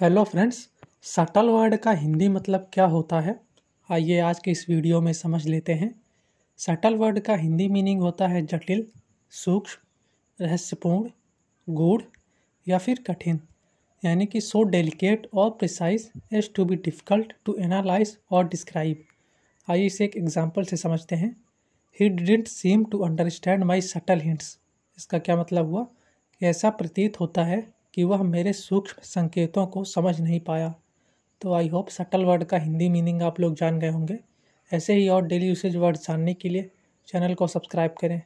hello friends subtle word का हिंदी मतलब क्या होता है आइए आज के इस वीडियो में समझ लेते हैं सटल वर्ड का हिंदी मीनिंग होता है जटिल सूक्ष्म रहस्यपूर्ण गूढ़ या फिर कठिन यानी कि सो डेलिकेट और precise as to be difficult to analyse और डिस्क्राइब आइए इसे एक एग्जाम्पल से समझते हैं he didn't seem to understand my subtle hints इसका क्या मतलब हुआ कि ऐसा प्रतीत होता है कि वह मेरे सूक्ष्म संकेतों को समझ नहीं पाया तो आई होप सटल वर्ड का हिंदी मीनिंग आप लोग जान गए होंगे ऐसे ही और डेली यूसेज वर्ड जानने के लिए चैनल को सब्सक्राइब करें